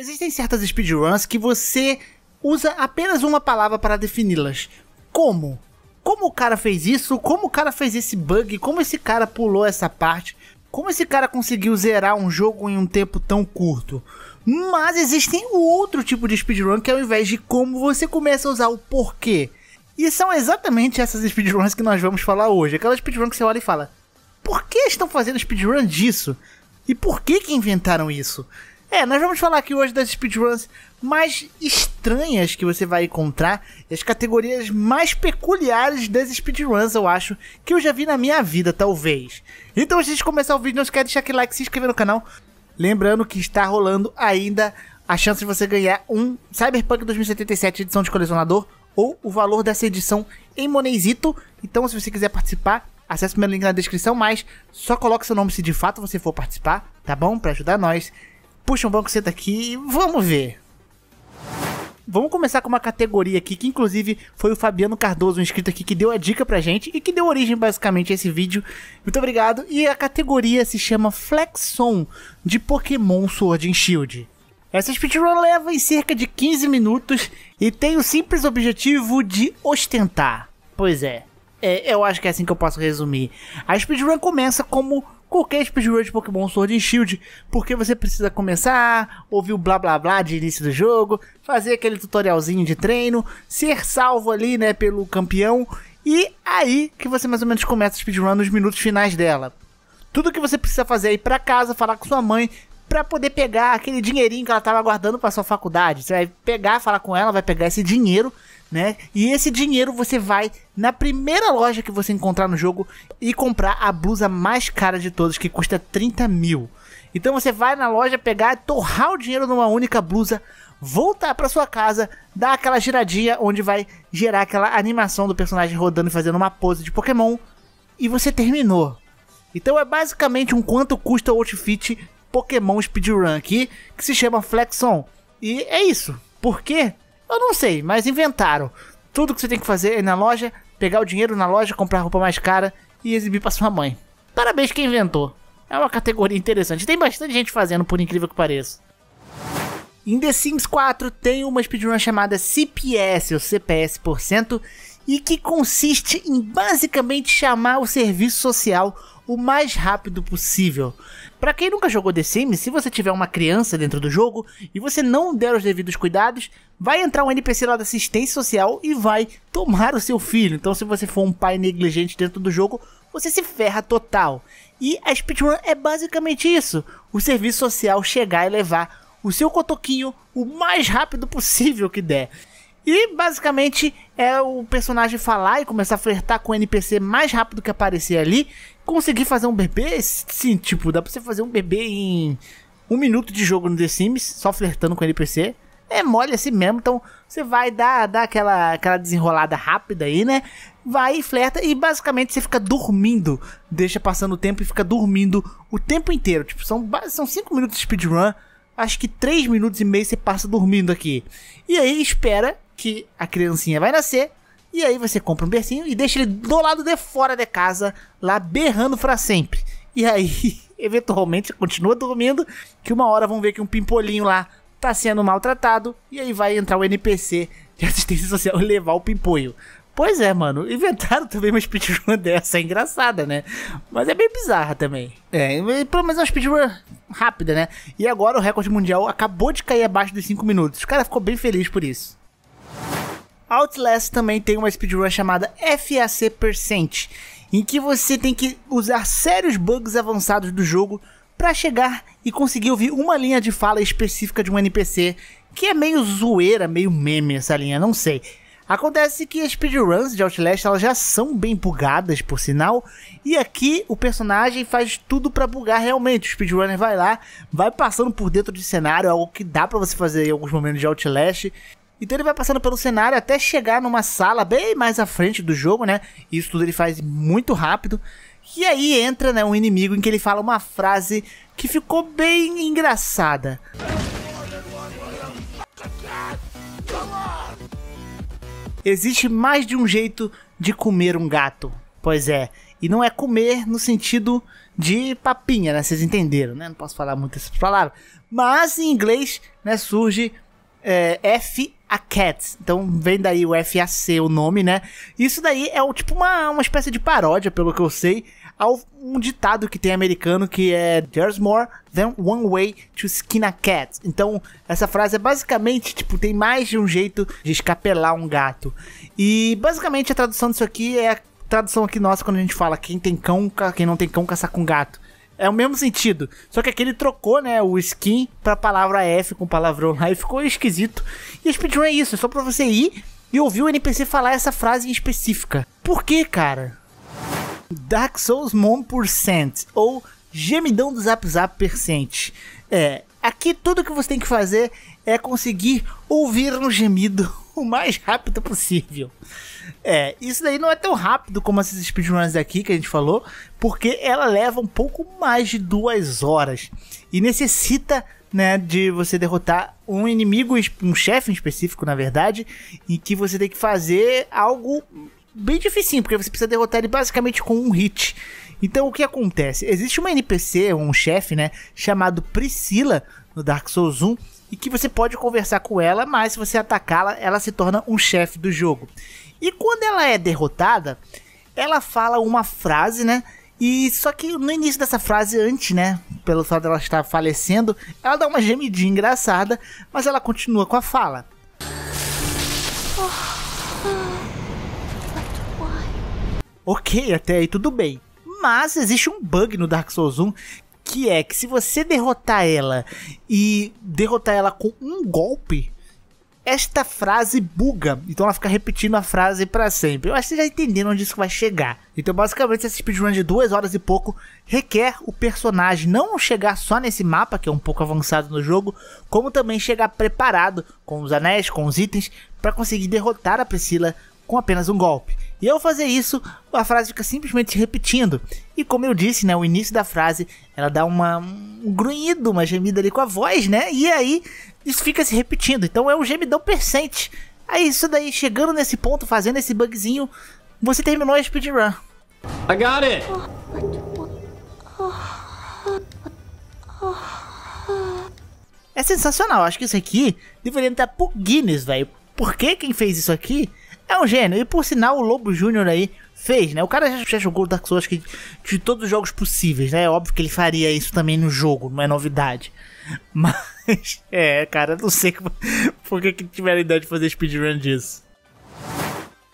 Existem certas speedruns que você usa apenas uma palavra para defini-las. Como? Como o cara fez isso? Como o cara fez esse bug? Como esse cara pulou essa parte? Como esse cara conseguiu zerar um jogo em um tempo tão curto? Mas existem outro tipo de speedrun que ao invés de como você começa a usar o porquê. E são exatamente essas speedruns que nós vamos falar hoje. Aquela speedrun que você olha e fala: Por que estão fazendo speedrun disso? E por que que inventaram isso? É, nós vamos falar aqui hoje das speedruns mais estranhas que você vai encontrar e as categorias mais peculiares das speedruns, eu acho, que eu já vi na minha vida, talvez. Então, antes de começar o vídeo, não esquece de deixar aquele like, se inscrever no canal. Lembrando que está rolando ainda a chance de você ganhar um Cyberpunk 2077 edição de colecionador ou o valor dessa edição em Monezito. Então, se você quiser participar, acesse o meu link na descrição, mas só coloque seu nome se de fato você for participar, tá bom? Para ajudar nós puxa um banco senta aqui e vamos ver. Vamos começar com uma categoria aqui, que inclusive foi o Fabiano Cardoso, um inscrito aqui, que deu a dica pra gente e que deu origem basicamente a esse vídeo. Muito obrigado. E a categoria se chama Flexon de Pokémon Sword and Shield. Essa speedrun leva em cerca de 15 minutos e tem o simples objetivo de ostentar. Pois é, é eu acho que é assim que eu posso resumir. A speedrun começa como qualquer speedrun tipo de Pokémon Sword e Shield, porque você precisa começar, ouvir o blá blá blá de início do jogo, fazer aquele tutorialzinho de treino, ser salvo ali, né, pelo campeão, e aí que você mais ou menos começa a speedrun nos minutos finais dela. Tudo que você precisa fazer é ir pra casa, falar com sua mãe, para poder pegar aquele dinheirinho que ela tava guardando para sua faculdade. Você vai pegar, falar com ela, vai pegar esse dinheiro, né? E esse dinheiro você vai na primeira loja que você encontrar no jogo e comprar a blusa mais cara de todas, que custa 30 mil. Então você vai na loja pegar, torrar o dinheiro numa única blusa, voltar para sua casa, dar aquela giradinha onde vai gerar aquela animação do personagem rodando e fazendo uma pose de Pokémon e você terminou. Então é basicamente um quanto custa o outfit Pokémon Speedrun aqui, que se chama Flexon. E é isso. Por quê? Eu não sei, mas inventaram. Tudo que você tem que fazer é na loja, pegar o dinheiro na loja, comprar roupa mais cara e exibir para sua mãe. Parabéns quem inventou. É uma categoria interessante. Tem bastante gente fazendo, por incrível que pareça. Em The Sims 4 tem uma speedrun chamada CPS, ou CPS%, por cento, e que consiste em basicamente chamar o serviço social o mais rápido possível. Para quem nunca jogou The Sims, se você tiver uma criança dentro do jogo e você não der os devidos cuidados, vai entrar um NPC lá da assistência social e vai tomar o seu filho. Então, se você for um pai negligente dentro do jogo, você se ferra total. E a speedrun é basicamente isso: o serviço social chegar e levar o seu cotoquinho o mais rápido possível que der. E basicamente é o personagem falar e começar a flertar com o NPC mais rápido que aparecer ali. Conseguir fazer um bebê? Sim, tipo, dá pra você fazer um bebê em um minuto de jogo no The Sims, só flertando com o NPC. É mole assim mesmo, então você vai dar, dar aquela, aquela desenrolada rápida aí, né? Vai e flerta e basicamente você fica dormindo. Deixa passando o tempo e fica dormindo o tempo inteiro. Tipo, são 5 são cinco minutos de speedrun. Acho que 3 minutos e meio você passa dormindo aqui. E aí espera que a criancinha vai nascer. E aí você compra um bercinho e deixa ele do lado de fora de casa, lá berrando para sempre. E aí, eventualmente, continua dormindo, que uma hora vão ver que um pimpolinho lá tá sendo maltratado, e aí vai entrar o NPC de assistência social levar o pimpolho. Pois é, mano, inventaram também uma speedrun dessa, é engraçada, né? Mas é bem bizarra também. É, pelo menos é uma speedrun rápida, né? E agora o recorde mundial acabou de cair abaixo dos 5 minutos. O cara ficou bem feliz por isso. Outlast também tem uma speedrun chamada FAC Percent, em que você tem que usar sérios bugs avançados do jogo para chegar e conseguir ouvir uma linha de fala específica de um NPC, que é meio zoeira, meio meme essa linha, não sei. Acontece que as speedruns de Outlast elas já são bem bugadas, por sinal, e aqui o personagem faz tudo para bugar realmente. O speedrunner vai lá, vai passando por dentro de cenário, é algo que dá para você fazer em alguns momentos de Outlast, então ele vai passando pelo cenário até chegar numa sala bem mais à frente do jogo, né? Isso tudo ele faz muito rápido. E aí entra né, um inimigo em que ele fala uma frase que ficou bem engraçada. Existe mais de um jeito de comer um gato. Pois é, e não é comer no sentido de papinha, né? Vocês entenderam, né? Não posso falar muito essas palavras. Mas em inglês, né, surge é, F a Cats. Então vem daí o FAC, o nome, né? Isso daí é o, tipo uma, uma espécie de paródia, pelo que eu sei, ao um ditado que tem americano que é There's more than one way to skin a cat. Então, essa frase é basicamente, tipo, tem mais de um jeito de escapelar um gato. E basicamente a tradução disso aqui é a tradução aqui nossa quando a gente fala quem tem cão, quem não tem cão caçar com gato. É o mesmo sentido. Só que aqui ele trocou, né, o skin pra palavra F com palavrão lá e ficou esquisito. E speedrun é isso, é só pra você ir e ouvir o NPC falar essa frase em específica. Por que, cara? Dark Souls Mon Percent, ou Gemidão do Zap Zap Percent. É, aqui tudo que você tem que fazer é conseguir ouvir um gemido o mais rápido possível. É, isso daí não é tão rápido como essas speedruns daqui que a gente falou, porque ela leva um pouco mais de duas horas e necessita né, de você derrotar um inimigo, um chefe em específico, na verdade, em que você tem que fazer algo bem dificinho, porque você precisa derrotar ele basicamente com um hit. Então o que acontece? Existe uma NPC, um chefe, né, chamado Priscila no Dark Souls 1, e que você pode conversar com ela, mas se você atacá-la, ela se torna um chefe do jogo. E quando ela é derrotada, ela fala uma frase, né? E só que no início dessa frase, antes, né? Pelo fato dela estar falecendo, ela dá uma gemidinha engraçada, mas ela continua com a fala. ok, até aí tudo bem. Mas existe um bug no Dark Souls 1 que é que se você derrotar ela e derrotar ela com um golpe, esta frase buga. Então ela fica repetindo a frase para sempre. Eu acho que vocês já entenderam onde isso vai chegar. Então, basicamente, esse speedrun de duas horas e pouco requer o personagem não chegar só nesse mapa, que é um pouco avançado no jogo, como também chegar preparado com os anéis, com os itens, para conseguir derrotar a Priscila com apenas um golpe. E ao fazer isso, a frase fica simplesmente repetindo. E como eu disse, né, o início da frase, ela dá uma, um grunhido, uma gemida ali com a voz, né? E aí isso fica se repetindo. Então é um gemidão persente. Aí é isso daí, chegando nesse ponto, fazendo esse bugzinho, você terminou a speedrun. I got it! É sensacional, acho que isso aqui deveria entrar pro Guinness, velho. Porque quem fez isso aqui é um gênio. E por sinal, o Lobo Júnior aí fez, né? O cara já, já jogou Dark Souls que, de todos os jogos possíveis, né? É óbvio que ele faria isso também no jogo, não é novidade. Mas, é, cara, não sei por que, que tiveram a ideia de fazer speedrun disso.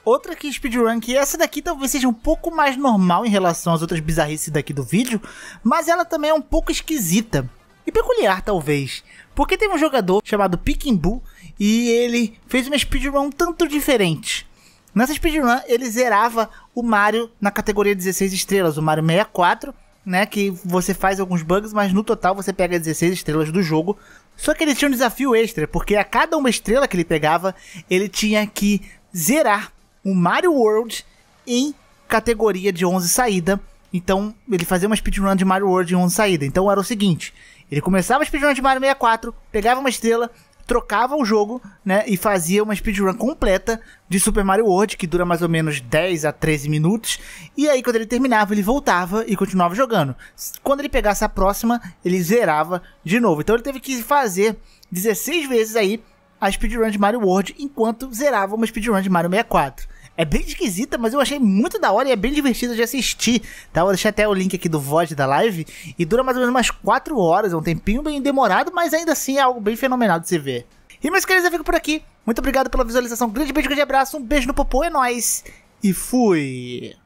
Outra que speedrun, que essa daqui talvez seja um pouco mais normal em relação às outras bizarrices daqui do vídeo, mas ela também é um pouco esquisita e peculiar, talvez. Porque teve um jogador chamado Pikimbu e ele fez uma speedrun um tanto diferente. Nessa speedrun, ele zerava o Mario na categoria 16 estrelas, o Mario 64, né? Que você faz alguns bugs, mas no total você pega 16 estrelas do jogo. Só que ele tinha um desafio extra, porque a cada uma estrela que ele pegava, ele tinha que zerar o Mario World em categoria de 11 saída então, ele fazia uma speedrun de Mario World em de saída. Então era o seguinte: ele começava a speedrun de Mario 64, pegava uma estrela, trocava o jogo, né, e fazia uma speedrun completa de Super Mario World, que dura mais ou menos 10 a 13 minutos, e aí quando ele terminava, ele voltava e continuava jogando. Quando ele pegasse a próxima, ele zerava de novo. Então ele teve que fazer 16 vezes aí a speedrun de Mario World enquanto zerava uma speedrun de Mario 64. É bem esquisita, mas eu achei muito da hora e é bem divertida de assistir, tá? Vou deixar até o link aqui do VOD da live. E dura mais ou menos umas 4 horas, é um tempinho bem demorado, mas ainda assim é algo bem fenomenal de se ver. E meus queridos, eu fico por aqui. Muito obrigado pela visualização. Grande beijo, grande abraço, um beijo no popô, é nóis. E fui!